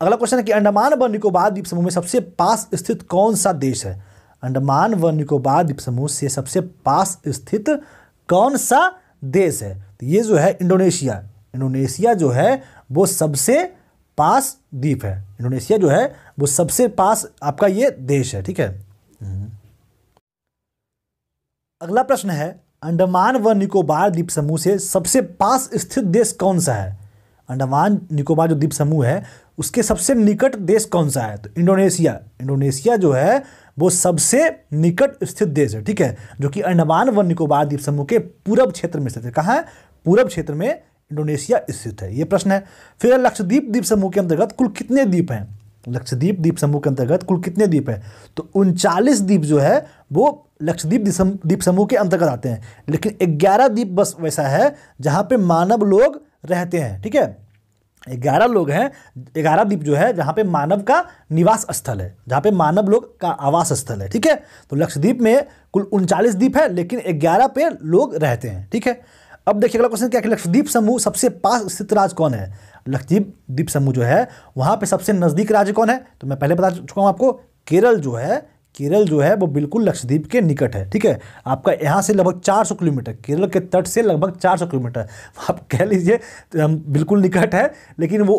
अगला क्वेश्चन है कि अंडमान व निकोबार द्वीप समूह में सबसे पास स्थित कौन सा देश है अंडमान व निकोबार द्वीप समूह से सबसे पास स्थित कौन सा देश है तो ये जो है इंडोनेशिया इंडोनेशिया जो है वो सबसे पास द्वीप है इंडोनेशिया जो है वो सबसे पास आपका ये देश है ठीक है हम्म। अगला प्रश्न है अंडमान व निकोबार द्वीप समूह से सबसे पास स्थित देश कौन सा है अंडमान निकोबार जो द्वीप समूह है उसके सबसे निकट देश कौन सा है तो इंडोनेशिया इंडोनेशिया जो है वो सबसे निकट स्थित देश है ठीक है जो कि अंडमान व निकोबार द्वीप समूह के पूरब क्षेत्र में स्थित है कहाँ पूरब क्षेत्र में इंडोनेशिया स्थित है ये प्रश्न है फिर लक्षद्वीप द्वीप समूह के अंतर्गत कुल कितने द्वीप हैं लक्षद्वीप द्वीप समूह के अंतर्गत कुल कितने द्वीप हैं तो उनचालीस द्वीप जो है वो लक्षद्वीप द्वीप समूह के अंतर्गत आते हैं लेकिन ग्यारह द्वीप बस वैसा है जहाँ पे मानव लोग रहते हैं ठीक है ग्यारह लोग हैं ग्यारह द्वीप जो है जहाँ पे मानव का निवास स्थल है जहाँ पे मानव लोग का आवास स्थल है ठीक है तो लक्षद्वीप में कुल उनचालीस द्वीप है लेकिन ग्यारह पे लोग रहते हैं ठीक है अब देखिए अगला क्वेश्चन क्या है लक्षद्वीप समूह सबसे पास स्थित राज्य कौन है लक्षद्वीप द्वीप समूह जो है वहाँ पर सबसे नज़दीक राज्य कौन है तो मैं पहले बता चुका हूँ आपको केरल जो है केरल जो है वो बिल्कुल लक्षद्वीप के निकट है ठीक है आपका यहाँ से लगभग 400 किलोमीटर केरल के तट से लगभग 400 किलोमीटर <laughs> आप कह लीजिए तो बिल्कुल निकट है लेकिन वो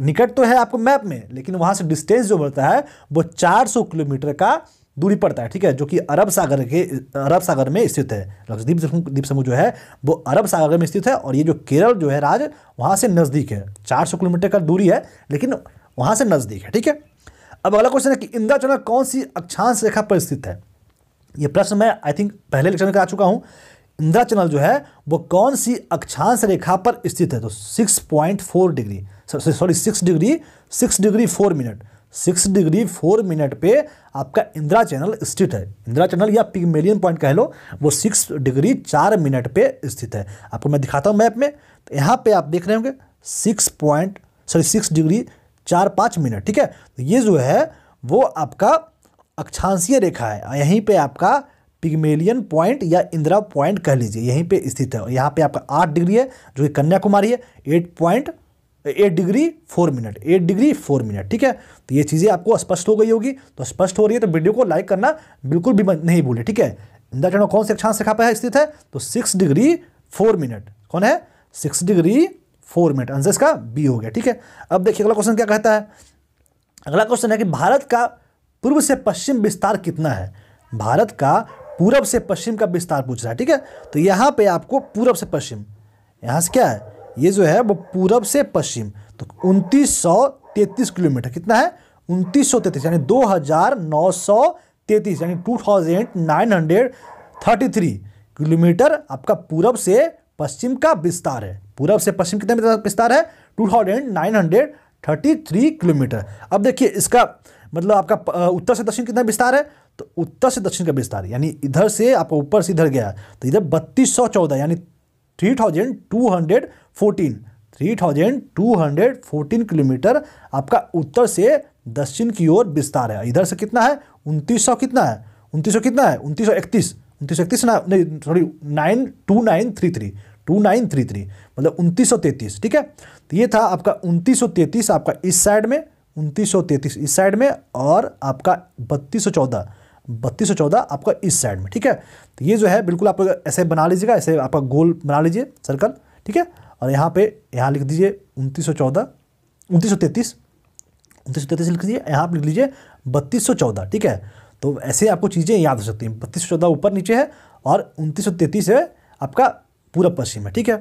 निकट तो है आपको मैप में लेकिन वहाँ से डिस्टेंस जो बढ़ता है वो 400 किलोमीटर का दूरी पड़ता है ठीक है जो कि अरब सागर के अरब सागर में स्थित है लक्षद्वीप द्वीप समूह जो है वो अरब सागर में स्थित है और ये जो केरल जो है राज वहाँ से नज़दीक है चार किलोमीटर का दूरी है लेकिन वहाँ से नज़दीक है ठीक है अब अगला क्वेश्चन है कि इंदिरा चौड़ा कौन सी अक्षांश रेखा पर स्थित है यह प्रश्न मैं आई थिंक पहले लेक्चर में करा चुका हूं इंदिरा चैनल जो है वो कौन सी अक्षांश रेखा पर स्थित है तो 6.4 degree sorry six degree six degree four minute six degree four minute पे आपका इंदिरा चैनल स्थित है इंदिरा चैनल या पिगमेलियन पॉइंट कह लो वो सिक्स डिग्री चार मिनट पे स्थित है आपको मैं दिखाता हूँ मैप में तो यहाँ पे आप देख रहे होंगे six point sorry six degree चार पाँच मिनट ठीक है तो ये जो है वो आपका अक्षांशीय रेखा है यहीं पे आपका पिगमेलियन पॉइंट या इंदिरा पॉइंट कह लीजिए यहीं पे स्थित है यहाँ पे आपका आठ डिग्री है जो कि कन्याकुमारी है eight point eight degree four minute eight degree four minute ठीक है तो ये चीज़ें आपको स्पष्ट हो गई होगी तो स्पष्ट हो रही है तो वीडियो को लाइक करना बिल्कुल भी नहीं भूले ठीक है इंदिरा चरण कौन से अक्षांश रेखा पर स्थित है तो सिक्स डिग्री फोर मिनट कौन है six degree four minute answer इसका बी हो गया ठीक है अब देखिए अगला क्वेश्चन क्या कहता है अगला क्वेश्चन है कि भारत का पूर्व से पश्चिम विस्तार कितना है भारत का पूर्व से पश्चिम का विस्तार पूछ रहा है ठीक है तो यहाँ पे आपको पूर्व से पश्चिम यहाँ से क्या है ये जो है वो पूर्व से पश्चिम तो उनतीस किलोमीटर कितना है उनतीस यानी दो यानी टू किलोमीटर आपका पूरब से पश्चिम का विस्तार है पूरब से पश्चिम कितने विस्तार है two thousand nine hundred thirty three kilometre अब देखिए इसका मतलब आपका उत्तर से दक्षिण कितना विस्तार है तो उत्तर से दक्षिण का विस्तार यानी इधर से आपका ऊपर से इधर गया तो इधर बत्तीस सौ चौदह यानी three thousand two hundred fourteen three thousand two hundred fourteen kilometre आपका उत्तर से दक्षिण की ओर विस्तार है इधर से कितना है उनतीस सौ कितना है उनतीस सौ कितना है उनतीस सौ इकतीस उनतीस सौ इकतीस ना नहीं sorry nine two nine three three two nine three three मतलब उनतीस सौ तैंतीस ठीक है तो ये था आपका उनतीस सौ तैंतीस आपका इस साइड में उनतीस सौ तैंतीस इस साइड में और आपका बत्तीस सौ चौदह बत्तीस सौ चौदह आपका इस साइड में ठीक है तो ये जो है बिल्कुल आप ऐसे बना लीजिएगा ऐसे आपका गोल बना लीजिए सर्कल ठीक है और यहाँ पे यहाँ लिख दीजिए उन्तीस सौ चौदह उनतीस सौ तैतीस उन्तीस सौ तैंतीस लिख दीजिए यहाँ पर लिख लीजिए बत्तीस सौ चौदह ठीक है तो ऐसे आपको चीज़ें याद हो सकती हैं बत्तीस सौ चौदह ऊपर नीचे है और उन्तीस सौ तैंतीस है आपका पूरा पश्चिम में ठीक है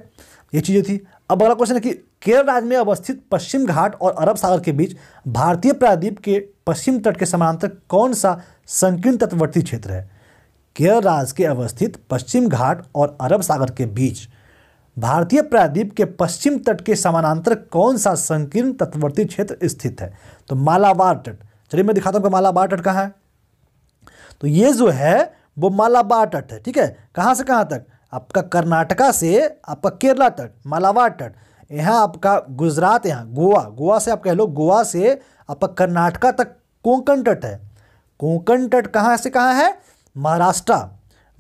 ये चीज़ें थी अब अगला क्वेश्चन है कि केरल राज्य में अवस्थित पश्चिम घाट और अरब सागर के बीच भारतीय प्रायद्वीप के पश्चिम तट के समानांतर कौन सा संकीर्ण तटवर्ती क्षेत्र है केरल राज्य के अवस्थित पश्चिम घाट और अरब सागर के बीच भारतीय प्रायद्वीप के पश्चिम तट के समानांतर कौन सा संकीर्ण तटवर्ती क्षेत्र स्थित है तो मालाबार तट चलिए मैं दिखाता हूँ मालाबार तट कहाँ है तो ये जो है वो मालाबार तट है ठीक है कहाँ से कहाँ तक आपका कर्नाटका से आपका केरला तट मालावार तट यहाँ आपका गुजरात यहाँ गोवा गोवा से आप कह लो गोवा से आपका कर्नाटका तक कोंकण तट है कोंकण तट कहाँ से कहाँ है महाराष्ट्र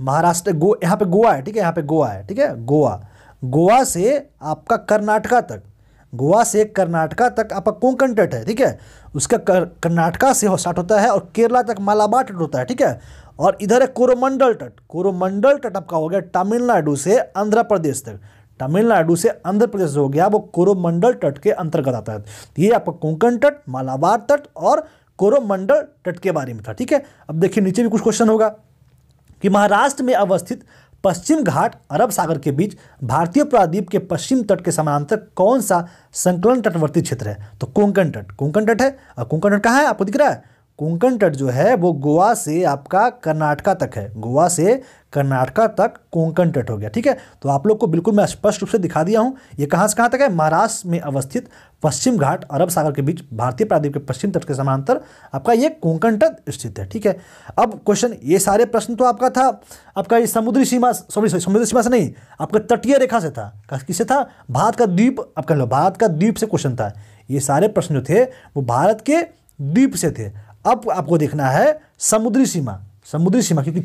महाराष्ट्र गो यहाँ पे गोवा है ठीक है यहाँ पे गोवा है ठीक है गोवा गोवा से आपका कर्नाटका तक गोवा से कर्नाटका तक आपका कोंकण तट है ठीक है उसका कर, कर्नाटका से हो स्टार्ट होता है और केरला तक मालाबार तट होता है ठीक है और इधर है कोरोमंडल तट कोरोमंडल तट आपका हो गया तमिलनाडु से आंध्र प्रदेश तक तमिलनाडु से आंध्र प्रदेश हो गया वो कोरोमंडल तट के अंतर्गत आता है ये आपका कोंकण तट मालाबार तट और कोरोमंडल तट के बारे में था ठीक है अब देखिए नीचे भी कुछ क्वेश्चन होगा कि महाराष्ट्र में अवस्थित पश्चिम घाट अरब सागर के बीच भारतीय प्रादीप के पश्चिम तट के समानांतर कौन सा संकलन तटवर्ती क्षेत्र है तो कोंकण तट कोंकण तट है और कोंकण तट कहाँ है आपको दिख रहा है कोंकण तट जो है वो गोवा से आपका कर्नाटका तक है गोवा से कर्नाटका तक कोंकण तट हो गया ठीक है तो आप लोग को बिल्कुल मैं स्पष्ट रूप से दिखा दिया हूँ ये कहाँ से कहाँ तक है महाराष्ट्र में अवस्थित पश्चिम घाट अरब सागर के बीच भारतीय प्रादीप के पश्चिम तट के समांतर आपका ये कोंकण तट स्थित है ठीक है अब क्वेश्चन ये सारे प्रश्न तो आपका था आपका ये समुद्री सीमा सॉरी समुद्री सीमा से नहीं आपका तटीय रेखा से था किससे था भारत का द्वीप आप कह लो भारत का द्वीप से क्वेश्चन था ये सारे प्रश्न जो थे वो भारत के द्वीप से थे अब आपको देखना है समुद्री सीमा समुद्री सीमा क्योंकि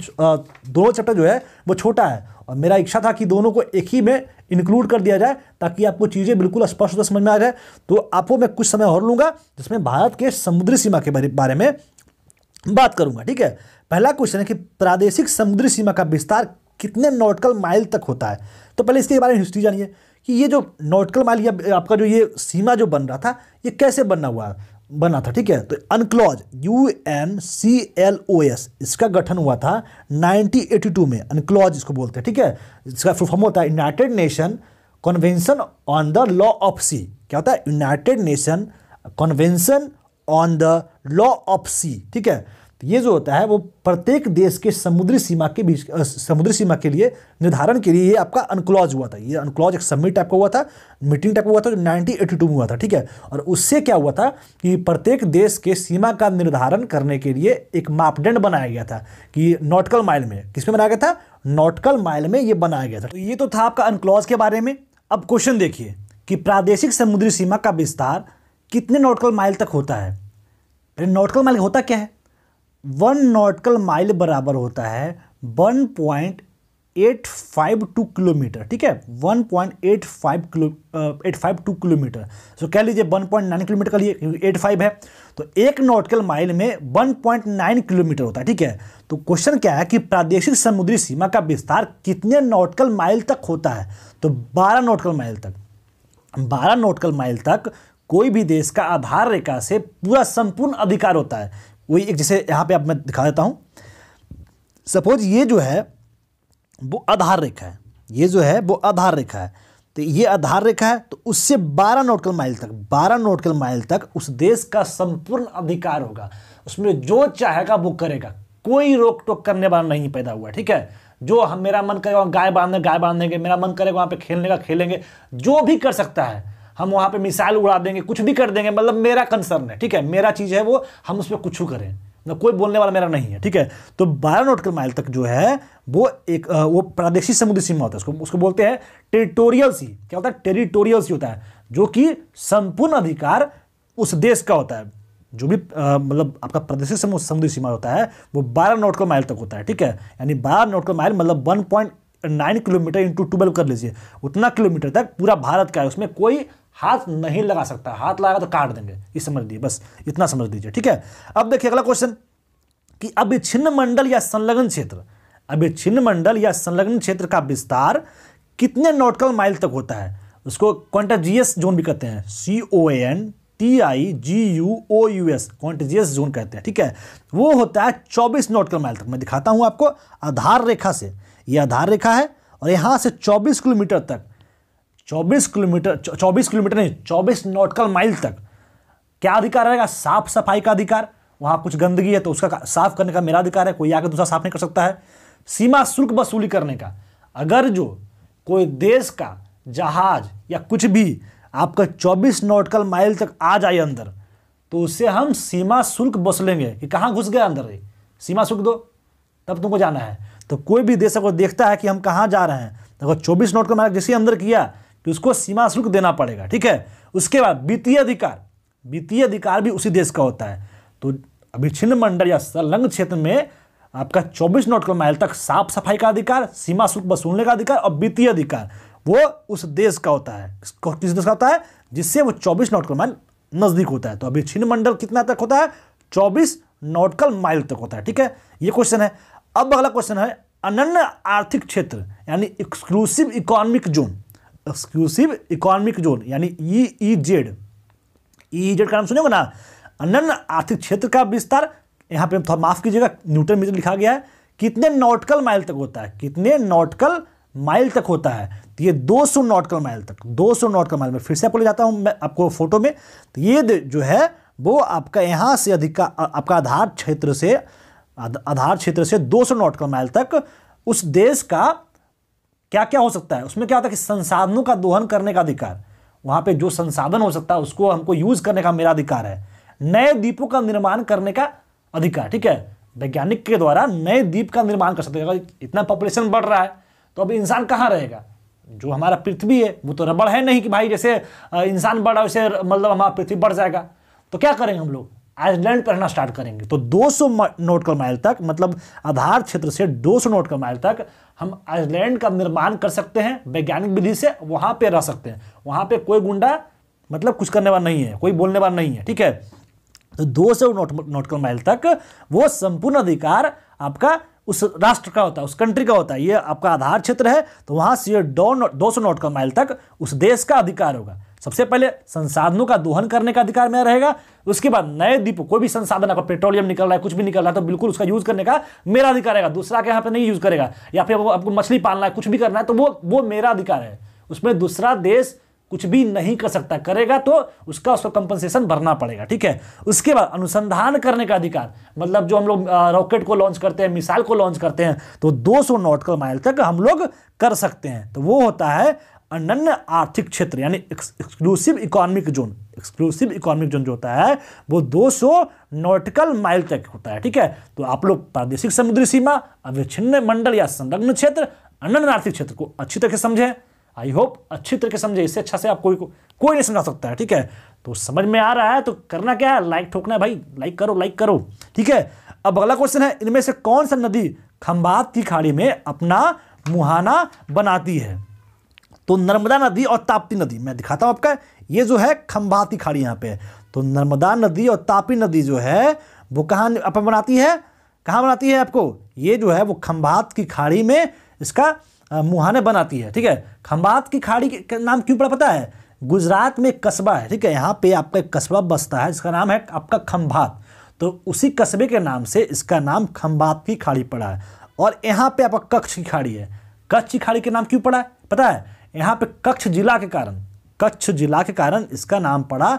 दोनों चैप्टर जो है वो छोटा है और मेरा इच्छा था कि दोनों को एक ही में इंक्लूड कर दिया जाए ताकि आपको चीज़ें बिल्कुल स्पष्ट होकर समझ में आ जाए तो आपको मैं कुछ समय और लूँगा जिसमें भारत के समुद्री सीमा के बारे में बात करूँगा ठीक है पहला क्वेश्चन है कि प्रादेशिक समुद्री सीमा का विस्तार कितने नॉटिकल माइल तक होता है तो पहले इसके बारे में हिस्ट्री जानिए कि ये जो नॉटिकल माइल या आपका जो ये सीमा जो बन रहा था ये कैसे बनना हुआ है बना था ठीक है तो UNCLOS U N C L O S इसका गठन हुआ था 1982 में अनक्लॉज इसको बोलते हैं ठीक है इसका फॉर्म होता है United Nation Convention on the Law of Sea क्या होता है United Nation Convention on the Law of Sea ठीक है तो ये जो होता है वो प्रत्येक देश के समुद्री सीमा के बीच समुद्री सीमा के लिए निर्धारण के लिए ये आपका अनक्लॉज हुआ था ये अनक्लॉज एक सबमिट टाइप का हुआ था मीटिंग टाइप का हुआ था जो नाइनटीन में हुआ था ठीक है और उससे क्या हुआ था कि प्रत्येक देश के सीमा का निर्धारण करने के लिए एक मापदंड बनाया गया था कि नॉटकल माइल में किसमें बनाया गया था नॉटकल माइल में ये बनाया गया था तो ये तो था आपका अनक्लॉज के बारे में अब क्वेश्चन देखिए कि प्रादेशिक समुद्री सीमा का विस्तार कितने नॉटकल माइल तक होता है नॉटकल माइल होता क्या है वन नॉटकल माइल बराबर होता है one point eight five two kilometre ठीक है one point eight five kilo eight five two kilometre so कह लीजिए वन पॉइंट नाइन किलोमीटर का लिए एट फाइव है तो एक नॉटिकल माइल में वन पॉइंट नाइन किलोमीटर होता है ठीक है तो क्वेश्चन क्या है कि प्रादेशिक समुद्री सीमा का विस्तार कितने नॉटिकल माइल तक होता है तो बारह नॉटिकल माइल तक बारह नॉटिकल माइल तक कोई भी देश का आधार रेखा से पूरा संपूर्ण अधिकार होता है वही एक जैसे यहाँ पे आप मैं दिखा देता हूँ सपोज ये जो है वो आधार रेखा है ये जो है वो आधार रेखा है तो ये आधार रेखा है तो उससे 12 नोटकल माइल तक 12 नोटकल माइल तक उस देश का संपूर्ण अधिकार होगा उसमें जो चाहेगा वो करेगा कोई रोक टोक करने वाला नहीं पैदा हुआ ठीक है जो हम मेरा मन करेगा गाय बांधने गाय बांधेंगे मेरा मन करेगा वहाँ पे खेलने का खेलेंगे जो भी कर सकता है हम वहाँ पे मिसाइल उड़ा देंगे कुछ भी कर देंगे मतलब मेरा कंसर्न है ठीक है मेरा चीज़ है वो हम उस पर कुछ करें मतलब कोई बोलने वाला मेरा नहीं है ठीक है तो बारह नोटिकल माइल तक जो है वो एक वो प्रादेशिक समुद्री सीमा होता है उसको उसको बोलते हैं टेरिटोरियल सी क्या होता है टेरिटोरियल सी होता है जो कि संपूर्ण अधिकार उस देश का होता है जो भी मतलब आपका प्रदेशिक समुद्री सीमा होता है वो बारह का माइल तक होता है ठीक है यानी बारह का माइल मतलब one point nine kilometre into twelve कर लीजिए उतना किलोमीटर तक पूरा भारत का है उसमें कोई हाथ नहीं लगा सकता हाथ लगाएगा तो काट देंगे ये समझ लीजिए बस इतना समझ लीजिए ठीक है अब देखिए अगला क्वेश्चन कि अभिच्छिन्न मंडल या संलग्न क्षेत्र अभिच्छिन्न मंडल या संलग्न क्षेत्र का विस्तार कितने नॉटिकल माइल तक होता है उसको क्वांटाजियस जोन भी कहते हैं C O N T I G U O U S contiguous zone कहते हैं ठीक है वो होता है चौबीस नॉटिकल माइल तक मैं दिखाता हूं आपको आधार रेखा से ये आधार रेखा है और यहां से चौबीस किलोमीटर तक चौबीस किलोमीटर चौबीस किलोमीटर नहीं चौबीस नॉटकल माइल तक क्या अधिकार रहेगा साफ सफाई का अधिकार वहाँ कुछ गंदगी है तो उसका साफ करने का मेरा अधिकार है कोई आकर दूसरा साफ नहीं कर सकता है सीमा शुल्क वसूली करने का अगर जो कोई देश का जहाज या कुछ भी आपका 24 नॉटकल माइल तक आ जाए अंदर तो उससे हम सीमा शुल्क वसूलेंगे कि कहाँ घुस गया अंदर सीमा शुल्क दो तब तुमको जाना है तो कोई भी देश अगर देखता है कि हम कहाँ जा रहे हैं तो अगर चौबीस नोट का मार्ग जैसे अंदर किया कि उसको सीमा शुल्क देना पड़ेगा ठीक है उसके बाद वित्तीय अधिकार वित्तीय अधिकार भी उसी देश का होता है तो छिन्न मंडल या संलग्न क्षेत्र में आपका 24 नोट माइल तक साफ सफाई का अधिकार सीमा शुल्क वसूलने का अधिकार और वित्तीय अधिकार वो उस देश का होता है किस देश का होता है जिससे वो 24 नोट माइल नज़दीक होता है तो अभी छिन्न मंडल कितना तक होता है 24 नोटकल माइल तक होता है ठीक है ये क्वेश्चन है अब अगला क्वेश्चन है अनन्य आर्थिक क्षेत्र यानी exclusive economic zone exclusive economic zone यानी E E Z E Z का नाम सुने ना अन्य आर्थिक क्षेत्र का विस्तार यहाँ पे थोड़ा माफ़ कीजिएगा न्यूटन मीटर लिखा गया है कितने नॉटकल माइल तक होता है कितने नॉटकल माइल तक होता है तो ये 200 नॉटकल माइल तक 200 नॉटकल माइल में फिर से आपको ले जाता हूँ मैं आपको फोटो में तो ये जो है वो आपका यहाँ से अधिक आपका आधार क्षेत्र से आधार क्षेत्र से 200 नॉटकल माइल तक उस देश का क्या क्या हो सकता है उसमें क्या होता है कि संसाधनों का दोहन करने का अधिकार वहाँ पे जो संसाधन हो सकता है उसको हमको यूज करने का मेरा अधिकार है नए द्वीपों का निर्माण करने का अधिकार ठीक है वैज्ञानिक के द्वारा नए द्वीप का निर्माण कर सकते हैं अगर इतना पॉपुलेशन बढ़ रहा है तो अब इंसान कहाँ रहेगा जो हमारा पृथ्वी है वो तो रबड़ है नहीं कि भाई जैसे इंसान बढ़ा वैसे मतलब हमारा पृथ्वी बढ़ जाएगा तो क्या करेंगे हम लोग आइसलैंड पर रहना स्टार्ट करेंगे तो 200 का माइल तक मतलब आधार क्षेत्र से 200 का माइल तक हम आइसलैंड का निर्माण कर सकते हैं वैज्ञानिक विधि से वहां पे रह सकते हैं वहां पे कोई गुंडा मतलब कुछ करने वाला नहीं है कोई बोलने वाला नहीं है ठीक है तो दो सौ नोट का माइल तक वो संपूर्ण अधिकार आपका उस राष्ट्र का होता है उस कंट्री का होता है ये आपका आधार क्षेत्र है तो वहां से दो सौ का माइल तक उस देश का अधिकार होगा सबसे पहले संसाधनों का दोहन करने का अधिकार मेरा रहेगा उसके बाद नए दीप कोई भी संसाधन आपका पेट्रोलियम निकल रहा है कुछ भी निकल रहा है तो बिल्कुल उसका यूज करने का मेरा अधिकार रहेगा दूसरा के यहाँ पे नहीं यूज करेगा या फिर आपको मछली पालना है कुछ भी करना है तो वो वो मेरा अधिकार है उसमें दूसरा देश कुछ भी नहीं कर सकता करेगा तो उसका उसको कंपनसेशन भरना पड़ेगा ठीक है उसके बाद अनुसंधान करने का अधिकार मतलब जो हम लोग रॉकेट को लॉन्च करते हैं मिसाइल को लॉन्च करते हैं तो 200 नॉटकल माइल तक हम लोग कर सकते हैं तो वो होता है अनन्य आर्थिक क्षेत्र यानी exclusive economic zone exclusive economic zone जो होता है वो 200 नोटिकल माइल तक होता है ठीक है तो आप लोग प्रादेशिक समुद्री सीमा अविच्छिन्न मंडल या संलग्न क्षेत्र अन्य आर्थिक क्षेत्र को अच्छी तरह से समझें आई होप अच्छी तरह से समझे इससे अच्छा से आप कोई को, कोई नहीं समझा सकता है ठीक है तो समझ में आ रहा है तो करना क्या है लाइक ठोकना है भाई लाइक करो लाइक करो ठीक है अब अगला क्वेश्चन है इनमें से कौन सा नदी खंबात की खाड़ी में अपना मुहाना बनाती है तो नर्मदा नदी और ताप्ती नदी मैं दिखाता हूं आपका ये जो है खंभाती खाड़ी यहाँ पे है तो नर्मदा नदी और तापी नदी जो है वो कहां अपन बनाती है कहां बनाती है आपको ये जो है वो खंभात की खाड़ी में इसका मुहाने बनाती है ठीक है खंभात की खाड़ी का नाम क्यों पड़ा पता है गुजरात में कस्बा है ठीक है यहाँ पे आपका एक कस्बा बसता है जिसका नाम है आपका खंभात तो उसी कस्बे के नाम से इसका नाम खंभात की खाड़ी पड़ा है और यहाँ पे आपका कक्ष की खाड़ी है कक्ष की खाड़ी के नाम क्यों पड़ा है पता है यहाँ पे कच्छ जिला के कारण कच्छ जिला के कारण इसका नाम पड़ा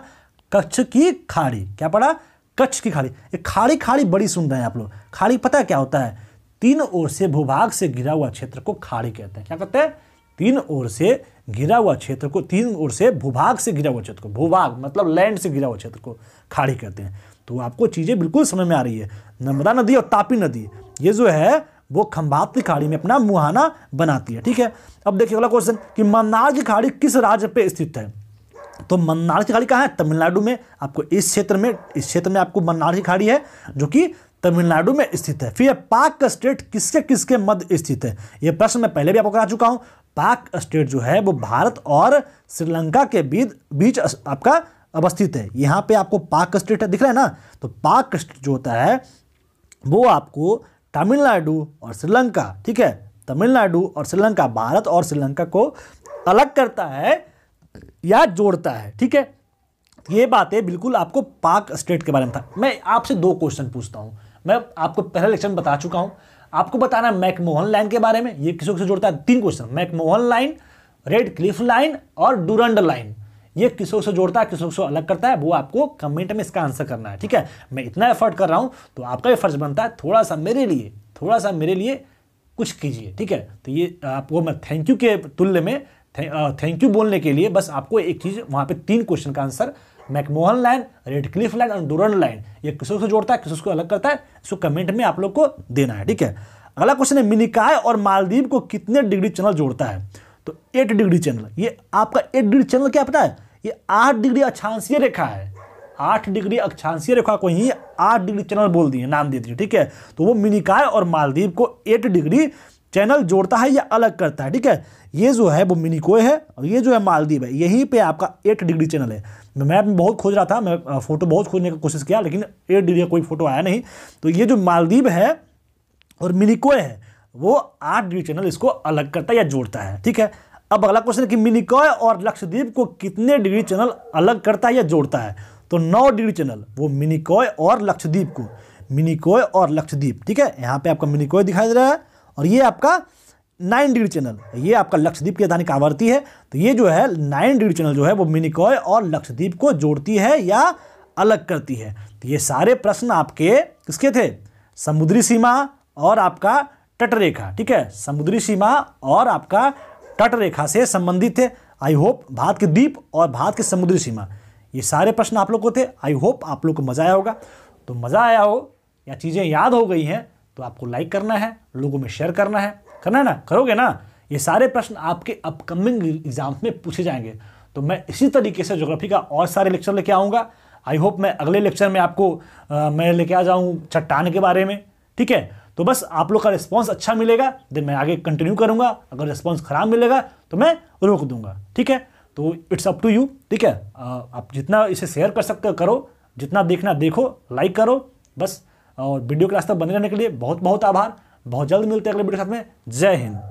कच्छ की खाड़ी क्या पड़ा कच्छ की खाड़ी ये खाड़ी खाड़ी बड़ी सुन रहे हैं आप लोग खाड़ी पता है क्या होता है तीन ओर से भूभाग से घिरा हुआ क्षेत्र को खाड़ी कहते हैं क्या कहते हैं तीन ओर से घिरा हुआ क्षेत्र को तीन ओर से भूभाग से घिरा हुआ क्षेत्र को भूभाग मतलब लैंड से घिरा हुआ क्षेत्र को खाड़ी कहते हैं तो आपको चीज़ें बिल्कुल समझ में आ रही है नर्मदा नदी और तापी नदी ये जो है वो खम्बात की खाड़ी में अपना मुहाना बनाती है ठीक है अब देखिए अगला क्वेश्चन कि मन्नार की खाड़ी किस राज्य पे स्थित है तो मन्नार की खाड़ी कहाँ है तमिलनाडु में आपको इस क्षेत्र में इस क्षेत्र में आपको मन्नार की खाड़ी है जो कि तमिलनाडु में स्थित है फिर पाक का स्टेट किसके किसके मध्य स्थित है यह प्रश्न मैं पहले भी आपको करा चुका हूँ पाक स्टेट जो है वो भारत और श्रीलंका के बीच बीच आपका अवस्थित है यहाँ पे आपको पाक स्टेट दिख रहा है ना तो पाक स्टेट जो होता है वो आपको तमिलनाडु और श्रीलंका ठीक है तमिलनाडु और श्रीलंका भारत और श्रीलंका को अलग करता है या जोड़ता है ठीक है ये बातें बिल्कुल आपको पाक स्टेट के बारे में था मैं आपसे दो क्वेश्चन पूछता हूं मैं आपको पहला लेक्चर बता चुका हूं आपको बताना है मैकमोहन लाइन के बारे में ये किसों से जोड़ता है तीन question McMahon line Radcliffe line और डूरंड लाइन ये किसों से जोड़ता है किसों से अलग करता है वो आपको कमेंट में इसका आंसर करना है ठीक है मैं इतना एफर्ट कर रहा हूँ तो आपका भी फर्ज बनता है थोड़ा सा मेरे लिए थोड़ा सा मेरे लिए कुछ कीजिए ठीक है तो ये आपको मैं थैंक यू के तुल्य में थैंक यू बोलने के लिए बस आपको एक चीज़ वहाँ पर तीन क्वेश्चन का answer McMahon line Radcliffe line और डोरन लाइन ये किसों से जोड़ता है किस को अलग करता है इसको कमेंट में आप लोग को देना है ठीक है अगला क्वेश्चन है मिनिकाय और मालदीव को कितने डिग्री चैनल जोड़ता है तो एट डिग्री चैनल ये आपका एट डिग्री चैनल क्या पता है ये आठ डिग्री अक्षांशीय रेखा है आठ डिग्री अक्षांशीय रेखा को ही आठ डिग्री चैनल बोल दिए नाम दे दिए ठीक है तो वो मिनिकाय और मालदीव को एट डिग्री चैनल जोड़ता है या अलग करता है ठीक है ये जो है वो मिनिकोय है और ये जो है मालदीव है यहीं पे आपका एट डिग्री चैनल है मैप में बहुत खोज रहा था मैं फ़ोटो बहुत खोजने की कोशिश किया लेकिन एट डिग्री का कोई फोटो आया नहीं तो ये जो मालदीव है और मिनिकोय है वो आठ डी चैनल इसको अलग करता है या जोड़ता है ठीक है अब अगला क्वेश्चन है कि मिनिकॉय और लक्षद्वीप को कितने डिग्री चैनल अलग करता है या जोड़ता है तो नौ डिग्री चैनल वो मिनिकॉय और लक्षद्वीप को मिनिकॉय और लक्षद्वीप ठीक है यहाँ पे आपका मिनिकॉय दिखाई दे रहा है और ये आपका नाइन डिग्री चैनल ये आपका लक्षद्वीप की राजधानी आवर्ती है तो ये जो है नाइन डिग्री चैनल जो है वो मिनिकॉय और लक्षद्वीप को जोड़ती है या अलग करती है तो ये सारे प्रश्न आपके किसके थे समुद्री सीमा और आपका तटरेखा ठीक है समुद्री सीमा और आपका तटरेखा से संबंधित है आई होप भारत के द्वीप और भारत के समुद्री सीमा ये सारे प्रश्न आप लोग को थे आई होप आप लोग को मज़ा आया होगा तो मज़ा आया हो या चीज़ें याद हो गई हैं तो आपको लाइक करना है लोगों में शेयर करना है करना है ना करोगे ना ये सारे प्रश्न आपके अपकमिंग एग्जाम में पूछे जाएंगे तो मैं इसी तरीके से ज्योग्राफी का और सारे लेक्चर लेके आऊँगा आई होप मैं अगले लेक्चर में आपको आ, मैं लेके आ जाऊँ चट्टान के बारे में ठीक है तो बस आप लोग का रिस्पॉन्स अच्छा मिलेगा देन मैं आगे कंटिन्यू करूँगा अगर रिस्पॉन्स ख़राब मिलेगा तो मैं रोक दूंगा ठीक है तो इट्स अप टू यू ठीक है आप जितना इसे शेयर कर सकते हो करो जितना देखना देखो लाइक करो बस और वीडियो क्लास तक बने रहने के लिए बहुत बहुत आभार बहुत जल्द मिलते हैं अगले वीडियो के साथ में जय हिंद